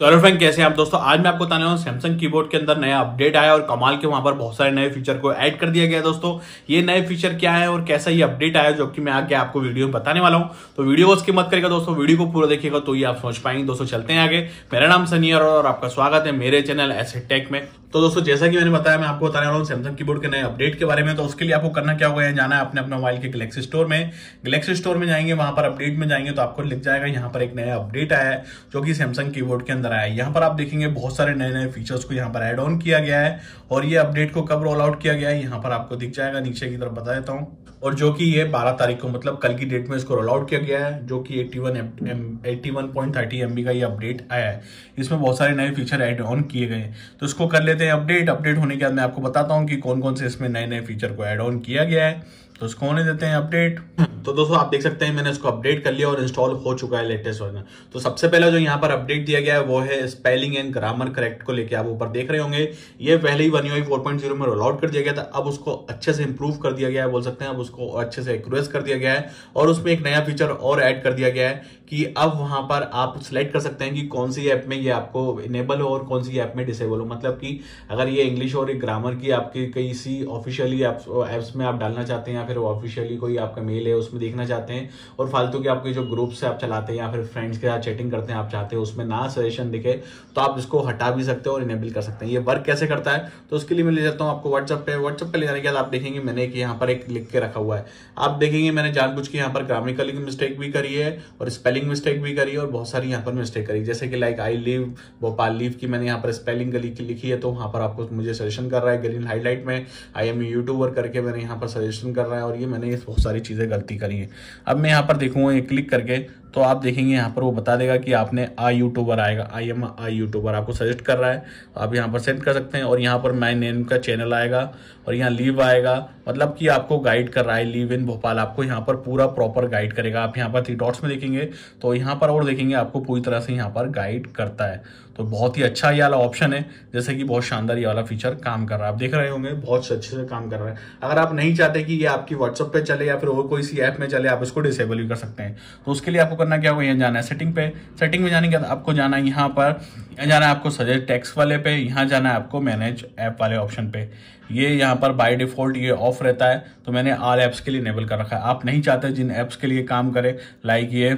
तो hello friend कैसे हैं आप दोस्तों आज मैं आपको बताने वाला हूँ सैमसंग कीबोर्ड के अंदर नया अपडेट आया और कमाल के वहां पर बहुत सारे नए फीचर को ऐड कर दिया गया दोस्तों ये नए फीचर क्या है और कैसा ये अपडेट आया जो कि मैं आगे आपको वीडियो में बताने वाला हूँ तो वीडियो को उसकी मत करेगा दोस्तों वीडियो को पूरा देखिएगा तो ये आप समझ पाएंगे दोस्तों चलते हैं आगे मेरा नाम सनियर और आपका स्वागत है मेरे चैनल एसे टेक में तो दोस्तों जैसा कि मैंने बताया मैं आपको बताने वाला हूँ सैमसंग कीबोर्ड के नए अपडेट के बारे में तो उसके लिए आपको करना क्या होगा जाना है अपने अपने मोबाइल के गलेक्सी स्टोर में गलेक्सी स्टोर में जाएंगे वहां पर अपडेट में जाएंगे तो आपको लिख जाएगा यहाँ पर एक नया अपडेट आया है जो कि सैमसंग कीबोर्ड के अंदर आया है यहाँ पर आप देखेंगे बहुत सारे नए नए फीचर्स को यहाँ पर एड ऑन किया गया है और ये अपडेट को कब रोल आउट किया गया है यहाँ पर आपको दिख जाएगा नीचे की तरफ बता देता हूँ और जो कि ये 12 तारीख को मतलब कल की डेट में इसको रोल आउट किया गया है जो कि 81 वन एम का ये अपडेट आया है इसमें बहुत सारे नए फीचर ऐड ऑन किए गए हैं तो इसको कर लेते हैं अपडेट अपडेट होने के बाद मैं आपको बताता हूँ कि कौन कौन से इसमें नए नए फीचर को ऐड ऑन किया गया है तो उसको होने देते हैं अपडेट तो दोस्तों आप देख सकते हैं मैंने इसको अपडेट कर लिया और इंस्टॉल हो चुका है लेटेस्ट वर्जन तो सबसे पहला जो यहाँ पर अपडेट दिया गया है वो है स्पेलिंग एंड ग्रामर करेक्ट को लेकर आप ऊपर देख रहे होंगे ये पहले ही one U four point zero में रोल आउट कर दिया गया था अब उसको अच्छे से इंप्रूव कर दिया गया है बोल सकते हैं अब उसको अच्छे से एक्यूरेस कर दिया गया है और उसमें एक नया फीचर और एड कर दिया गया है कि अब वहां पर आप सिलेक्ट कर सकते हैं कि कौन सी ऐप में ये आपको इनेबल हो और कौन सी ऐप में डिसेबल हो मतलब कि अगर ये इंग्लिश और ये ग्रामर की आपकी सी ऑफिशियली ऐप्स में आप डालना चाहते हैं फिर वो ऑफिशियली कोई आपका मेल है उसमें देखना चाहते हैं और फालतू के आपके जो ग्रुप्स है आप चलाते हैं या फिर फ्रेंड्स के साथ चैटिंग करते हैं आप चाहते हैं उसमें ना सजेशन दिखे तो आप इसको हटा भी सकते हैं और इनेबल कर सकते हैं ये वर्क कैसे करता है तो उसके लिए मैं ले जाता हूँ आपको व्हाट्सअप पे व्हाट्सअप पे ले जाने के बाद आप देखेंगे मैंने एक यहाँ पर एक लिख के रखा हुआ है आप देखेंगे मैंने जानबूझ के यहाँ पर ग्रामिकल मिस्टेक भी करी है और स्पेलिंग मिस्टेक भी करी है और बहुत सारी यहाँ पर मिस्टेक करी जैसे कि like I live Bhopal live की मैंने यहाँ पर स्पेलिंग गली की लिखी है तो वहाँ पर आपको मुझे सजेशन कर रहा है ग्रीन हाईलाइट में आई एम यूट्यूबर करके मैंने यहाँ पर सजेशन कर रहा है है और ये मैंने बहुत सारी चीज़ें गलती करी हैं अब मैं यहाँ पर देखूँगा ये क्लिक करके तो आप देखेंगे यहाँ पर वो बता देगा कि आपने आई यूट्यूबर आएगा आई एम आई यूट्यूबर आपको सजेस्ट कर रहा है तो आप यहाँ पर सेंड कर सकते हैं और यहाँ पर माई नेम का चैनल आएगा और यहाँ लीव आएगा मतलब कि आपको गाइड कर रहा है लीव इन भोपाल आपको यहाँ पर पूरा प्रॉपर गाइड करेगा आप यहाँ पर थ्री डॉट्स में देखेंगे तो यहाँ पर और देखेंगे आपको पूरी तरह से यहाँ पर गाइड करता है तो बहुत ही अच्छा ये वाला ऑप्शन है जैसे कि बहुत शानदार ये वाला फीचर काम कर रहा है आप देख रहे होंगे बहुत अच्छे से काम कर रहा है अगर आप नहीं चाहते कि ये आपकी व्हाट्सअप पे चले या फिर और कोई सी ऐप में चले आप इसको डिसेबल भी कर सकते हैं तो उसके लिए आपको करना क्या होगा यहाँ जाना है सेटिंग पे सेटिंग में जाने के बाद आपको जाना है यहाँ पर यहाँ जाना है आपको सजेस्ट टैक्स वाले पे यहाँ जाना है आपको मैनेज ऐप वाले ऑप्शन पे ये यहाँ पर बाय डिफॉल्ट ये ऑफ रहता है तो मैंने ऑल ऐप्स के लिए इनेबल कर रखा है आप नहीं चाहते जिन ऐप्स के लिए काम करे लाइक ये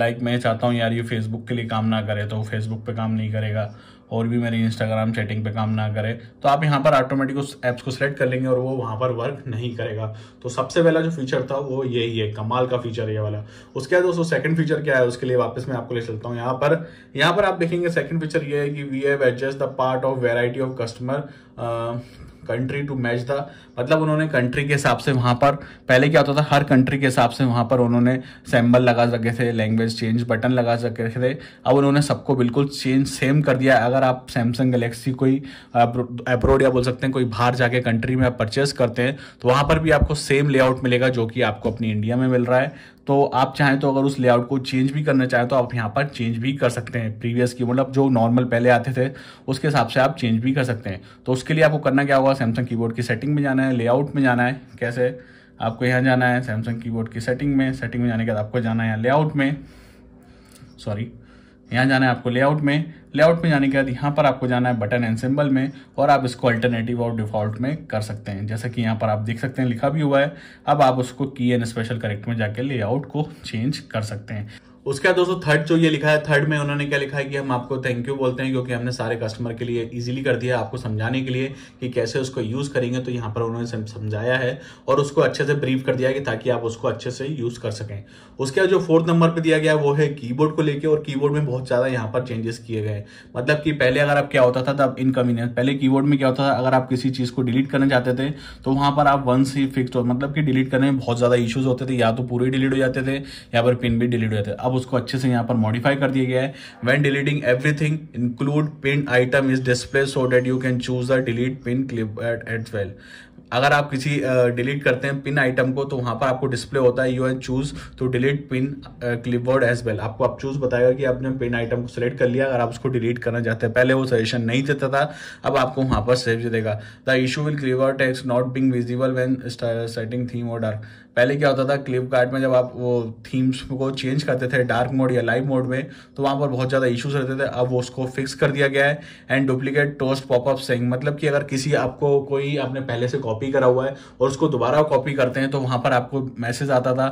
लाइक मैं चाहता हूँ यार ये फेसबुक के लिए काम ना करे तो फेसबुक पर काम नहीं करेगा और भी मेरी इंस्टाग्राम चैटिंग पे काम ना करे तो आप यहाँ पर ऑटोमेटिक उस एप्स को सिलेक्ट कर लेंगे और वो वहाँ पर वर्क नहीं करेगा तो सबसे पहला जो फीचर था वो यही है कमाल का फीचर ये वाला उसके बाद दोस्तों सेकंड फीचर क्या है उसके लिए वापस मैं आपको ले चलता हूँ यहाँ पर यहाँ पर आप देखेंगे सेकंड फीचर ये है कि we have adjust the part of variety of customer country to match the मतलब उन्होंने कंट्री के हिसाब से वहाँ पर पहले क्या होता था हर कंट्री के हिसाब से वहाँ पर उन्होंने सैम्बल लगा रखे थे लैंग्वेज चेंज बटन लगा रखे थे अब उन्होंने सबको बिल्कुल चेंज सेम कर दिया अगर आप सैमसंग गलेक्सी कोई अप्रोड या बोल सकते हैं कोई बाहर जाके कंट्री में आप परचेस करते हैं तो वहाँ पर भी आपको सेम लेआउट मिलेगा जो कि आपको अपनी इंडिया में मिल रहा है तो आप चाहें तो अगर उस लेआउट को चेंज भी करना चाहें तो आप यहाँ पर चेंज भी कर सकते हैं प्रीवियस की मतलब जो नॉर्मल पहले आते थे उसके हिसाब से आप चेंज भी कर सकते हैं तो उस उसके लिए आपको करना क्या होगा सैमसंग कीबोर्ड की सेटिंग में जाना है लेआउट में जाना है कैसे आपको यहाँ जाना है सैमसंग कीबोर्ड की सेटिंग में सेटिंग में जाने के बाद आपको जाना है लेआउट में सॉरी यहाँ जाना है आपको लेआउट में लेआउट में जाने के बाद यहाँ पर आपको जाना है बटन एंड सिंबल में और आप इसको अल्टरनेटिव और डिफॉल्ट में कर सकते हैं जैसा कि यहाँ पर आप देख सकते हैं लिखा भी हुआ है अब आप उसको की एंड स्पेशल करेक्ट में जाके लेआउट को चेंज कर सकते हैं उसके बाद दोस्तों थर्ड जो ये लिखा है थर्ड में उन्होंने क्या लिखा है कि हम आपको थैंक यू बोलते हैं क्योंकि हमने सारे कस्टमर के लिए इजीली कर दिया आपको समझाने के लिए कि कैसे उसको यूज करेंगे तो यहाँ पर उन्होंने समझाया है और उसको अच्छे से ब्रीफ कर दिया कि ताकि आप उसको अच्छे से यूज कर सकें उसके बाद जो फोर्थ नंबर पर दिया गया वो है की को लेकर और की में बहुत ज्यादा यहाँ पर चेंजेस किए गए मतलब कि पहले अगर आप क्या होता था तब इनकन्वीनियंस पहले की में क्या होता था अगर आप किसी चीज को डिलीट करना चाहते थे तो वहां पर आप वन ही फिक्स तो मतलब कि डिलीट करने में बहुत ज्यादा इश्यूज होते थे या तो पूरे डिलीट हो जाते थे या फिर पिन भी डिलीट हो जाते अब उसको अच्छे से यहाँ पर मॉडिफाई कर दिया गया है when deleting everything include pin item is display so that you can choose the delete pin clip at at well अगर आप किसी डिलीट uh, करते हैं पिन आइटम को तो वहां पर आपको डिस्प्ले होता है you an choose to delete pin clipboard as well आपको आप चूज बताएगा कि आपने पिन आइटम को सिलेक्ट कर लिया अगर आप उसको डिलीट करना चाहते हैं पहले वो सजेशन नहीं देता था अब आपको वहां पर सेव देगा the issue will clear text not being visible when setting theme और डार्क पहले क्या होता था फ्लिपकार्ट में जब आप वो थीम्स को चेंज करते थे डार्क मोड या लाइव मोड में तो वहाँ पर बहुत ज़्यादा इशूज रहते थे अब वो उसको फिक्स कर दिया गया है and duplicate toast popup saying मतलब कि अगर किसी आपको कोई आपने पहले से कॉपी करा हुआ है और उसको दोबारा कॉपी करते हैं तो वहां पर आपको मैसेज आता था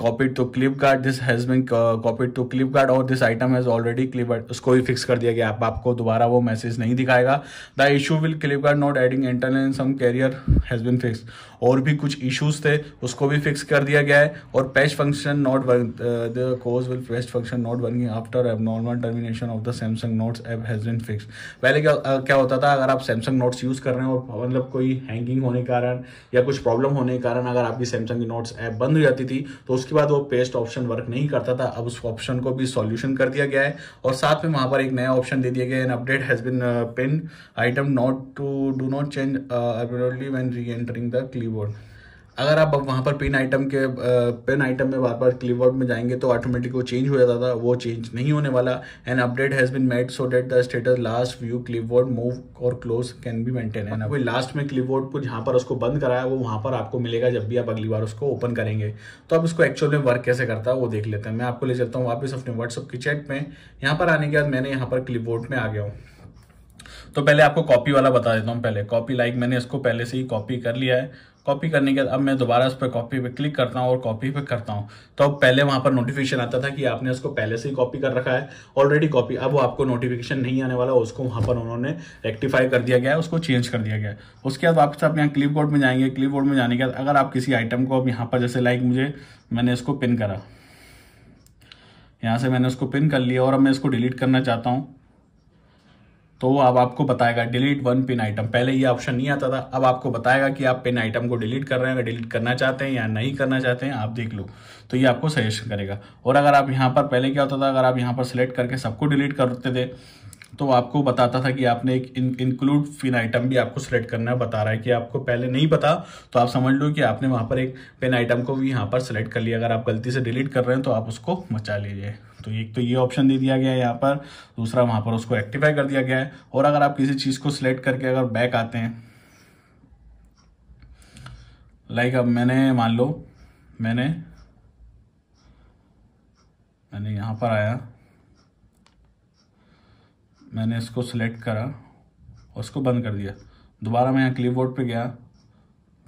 copied to clipboard this has been copied to clipboard और this item has already clip उसको भी फिक्स कर दिया गया आप आपको दोबारा वो मैसेज नहीं दिखाएगा the issue will clipboard not adding internal some carrier has been fix और भी कुछ इशूज़ थे उसको उसको भी फिक्स कर दिया गया है और paste function not work the cause will paste function not working after abnormal termination of the Samsung Notes app has been fix पहले क्या uh, क्या होता था अगर आप सैमसंग नोट्स यूज़ कर रहे हो और मतलब कोई हैंगिंग होने के कारण या कुछ प्रॉब्लम होने के कारण अगर आपकी सैमसंग की नोट्स ऐप बंद हो जाती थी तो उसके बाद वो पेस्ट ऑप्शन वर्क नहीं करता था अब उस ऑप्शन को भी सॉल्यूशन कर दिया गया है और साथ में वहाँ पर एक नया ऑप्शन दे दिया गया an update has been pin item not to do not change ably when reentering the clipboard अगर आप वहाँ पर पिन आइटम के पिन आइटम में बार बार क्लिपबोर्ड में जाएंगे तो ऑटोमेटिक वो चेंज हो जाता था वो चेंज नहीं होने वाला and update has been made so that the status last view clipboard move और क्लोज कैन बी मेंटेन है ना कोई लास्ट में क्लिपबोर्ड को जहाँ पर उसको बंद कराया वो वहाँ पर आपको मिलेगा जब भी आप अगली बार उसको ओपन करेंगे तो आप इसको एक्चुअल में वर्क कैसे करता है वो देख लेते हैं मैं आपको ले चलता हूँ वापस अपने व्हाट्सअप की चैट में यहाँ पर आने के बाद मैंने यहाँ पर क्लिपबोर्ड में आ गया हूँ तो पहले आपको कॉपी वाला बता देता हूँ पहले कॉपी लाइक मैंने इसको पहले से ही कॉपी कर लिया है कॉपी करने के बाद अब मैं दोबारा उस पर कॉपी पे क्लिक करता हूँ और कॉपी पे करता हूँ तो अब पहले वहाँ पर नोटिफिकेशन आता था कि आपने उसको पहले से ही कॉपी कर रखा है ऑलरेडी कॉपी अब वो आपको नोटिफिकेशन नहीं आने वाला उसको वहाँ पर उन्होंने रेक्टिफाई कर दिया गया है उसको चेंज कर दिया गया है उसके बाद वापस आप यहाँ क्लिप बोर्ड में जाएंगे क्लिप बोर्ड में जाने के बाद अगर आप किसी आइटम को अब यहाँ पर जैसे लाइक मुझे मैंने इसको पिन करा यहाँ से मैंने उसको पिन कर लिया और अब मैं इसको डिलीट करना चाहता हूँ तो वो अब आपको बताएगा डिलीट वन पिन आइटम पहले ये ऑप्शन नहीं आता था अब आपको बताएगा कि आप पिन आइटम को डिलीट कर रहे हैं डिलीट करना चाहते हैं या नहीं करना चाहते हैं आप देख लो तो ये आपको सजेशन करेगा और अगर आप यहाँ पर पहले क्या होता था अगर आप यहाँ पर सिलेक्ट करके सबको डिलीट करते थे तो आपको बताता था कि आपने एक इंक्लूड पिन आइटम भी आपको सेलेक्ट करना है बता रहा है कि आपको पहले नहीं पता तो आप समझ लो कि आपने वहाँ पर एक पिन आइटम को भी यहाँ पर सेलेक्ट कर लिया अगर आप गलती से डिलीट कर रहे हैं तो आप उसको मचा लीजिए तो एक तो ये ऑप्शन दे दिया गया है यहाँ पर दूसरा वहाँ पर उसको एक्टिफाई कर दिया गया है और अगर आप किसी चीज़ को सिलेक्ट करके अगर बैक आते हैं लाइक like अब मैंने मान लो मैंने मैंने यहाँ पर आया मैंने इसको सिलेक्ट करा और इसको बंद कर दिया दोबारा मैं यहाँ क्लिप बोर्ड पर गया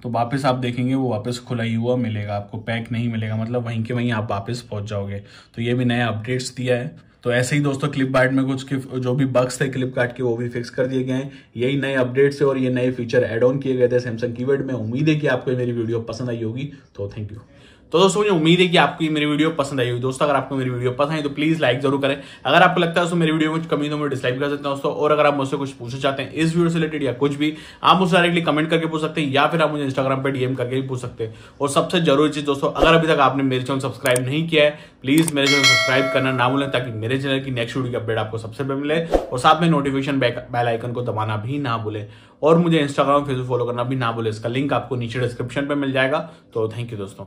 तो वापस आप देखेंगे वो वापस खुला ही हुआ मिलेगा आपको पैक नहीं मिलेगा मतलब वहीं के वहीं आप वापस पहुँच जाओगे तो ये भी नया अपडेट्स दिया है तो ऐसे ही दोस्तों क्लिपकार्ट में कुछ जो भी बग्स थे क्लिपकार्ट के वो भी फिक्स कर दिए गए हैं यही नए अपडेट्स है और ये नए फीचर एड ऑन किए गए थे सैमसंग कीवर्ड में उम्मीद है कि आपको मेरी वीडियो पसंद आई होगी तो थैंक यू तो दोस्तों मुझे उम्मीद है कि आपकी मेरी वीडियो पसंद आई हुई दोस्तों अगर आपको मेरी वीडियो पसंद आई तो प्लीज लाइक जरूर करें अगर आपको लगता है तो मेरी वीडियो कुछ कमी तो मैं डिसलाइक कर सकते हैं दोस्तों और अगर आप मुझसे कुछ पूछना चाहते हैं इस वीडियो से रिलेटेड या कुछ भी आप मुझे डायरेक्टली कमेंट करके पूछ सकते हैं या फिर आप मुझे इंस्टाग्राम पर डीएम करके भी पूछ सकते हैं और सबसे जरूरी चीज दोस्तों अगर अभी तक आपने मेरे चैनल सब्सक्राइब नहीं किया है प्लीज मेरे चैनल सब्सक्राइब करना ना भूलें ताकि मेरे चैनल की नेक्स्ट वीडियो की अपडेट आपको सबसे पहले मिले और साथ में नोटिफिकेशन बेल आइकन को दबाना भी ना भूलें और मुझे इंस्टाग्राम फेसबुक फॉलो करना भी ना भूलें इसका लिंक आपको नीचे डिस्क्रिप्शन पर मिल जाएगा तो थैंक यू दोस्तों